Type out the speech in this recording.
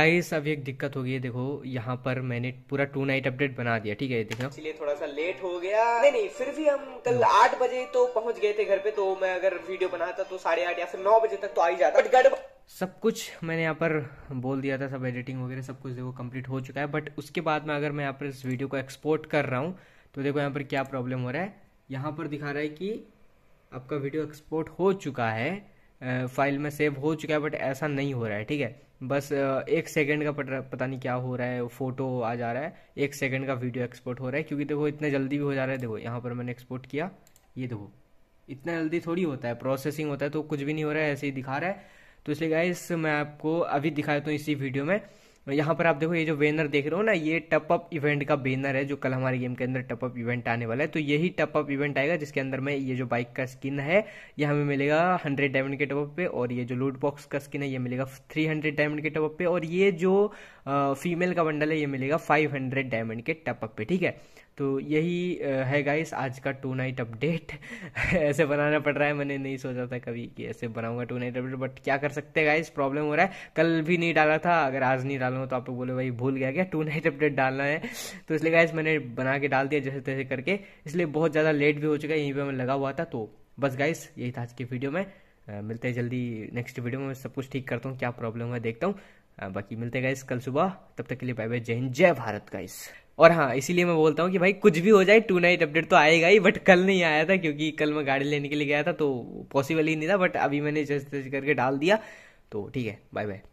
Guys अब एक दिक्कत हो गई है देखो यहाँ पर मैंने पूरा टू नाइट अपडेट बना दिया ठीक है देखो इसलिए थोड़ा सा लेट हो गया नहीं नहीं फिर भी हम कल हम्म। आठ बजे तो पहुंच गए थे घर पे तो मैं अगर वीडियो बनाता तो साढ़े आठ या फिर नौ बजे तक तो आ ही जाता बट सब कुछ मैंने यहाँ पर बोल दिया था सब एडिटिंग वगैरह सब कुछ देखो कम्प्लीट हो चुका है बट उसके बाद में अगर मैं यहाँ पर इस वीडियो को एक्सपोर्ट कर रहा हूँ तो देखो यहाँ पर क्या प्रॉब्लम हो रहा है यहाँ पर दिखा रहा है कि आपका वीडियो एक्सपोर्ट हो चुका है फाइल में सेव हो चुका है बट ऐसा नहीं हो रहा है ठीक है बस एक सेकंड का पता नहीं क्या हो रहा है फ़ोटो आ जा रहा है एक सेकंड का वीडियो एक्सपोर्ट हो रहा है क्योंकि देखो इतने जल्दी भी हो जा रहा है देखो यहाँ पर मैंने एक्सपोर्ट किया ये देखो इतना जल्दी थोड़ी होता है प्रोसेसिंग होता है तो कुछ भी नहीं हो रहा है ऐसे ही दिखा रहा है तो इसलिए गाइस मैं आपको अभी दिखाया देता हूँ इसी वीडियो में यहाँ पर आप देखो ये जो बैनर देख रहे हो ना ये टप अप इवेंट का बैनर है जो कल हमारे गेम के अंदर टप अप इवेंट आने वाला है तो यही टप अप इवेंट आएगा जिसके अंदर में ये जो बाइक का स्किन है ये हमें मिलेगा हंड्रेड डायमंड के टपअप पे और ये जो लूट बॉक्स का स्किन है ये मिलेगा थ्री हंड्रेड डायमंड के टपअप पे और ये जो फीमेल का बंडल है ये मिलेगा फाइव हंड्रेड डायमंड के टपअप पे ठीक है तो यही है गाइस आज का टू नाइट अपडेट ऐसे बनाना पड़ रहा है मैंने नहीं सोचा था कभी कि ऐसे बनाऊंगा टू नाइट अपडेट बट क्या कर सकते हैं गाइस प्रॉब्लम हो रहा है कल भी नहीं डाला था अगर आज नहीं डालूँ तो आप लोग बोले भाई भूल गया क्या टू नाइट अपडेट डालना है तो इसलिए गाइज मैंने बना के डाल दिया जैसे तैसे करके इसलिए बहुत ज़्यादा लेट भी हो चुका है यहीं पर मैं लगा हुआ था तो बस गाइस यही था आज की वीडियो में आ, मिलते हैं जल्दी नेक्स्ट वीडियो में सब कुछ ठीक करता हूँ क्या प्रॉब्लम है देखता हूँ बाकी मिलते हैं गाइस कल सुबह तब तक के लिए बाय बाय जय हिंद जय भारत गाइस और हाँ इसीलिए मैं बोलता हूँ कि भाई कुछ भी हो जाए टू नाइट अपडेट तो आएगा ही बट कल नहीं आया था क्योंकि कल मैं गाड़ी लेने के लिए गया था तो पॉसिबल ही नहीं था बट अभी मैंने जैसे करके डाल दिया तो ठीक है बाय बाय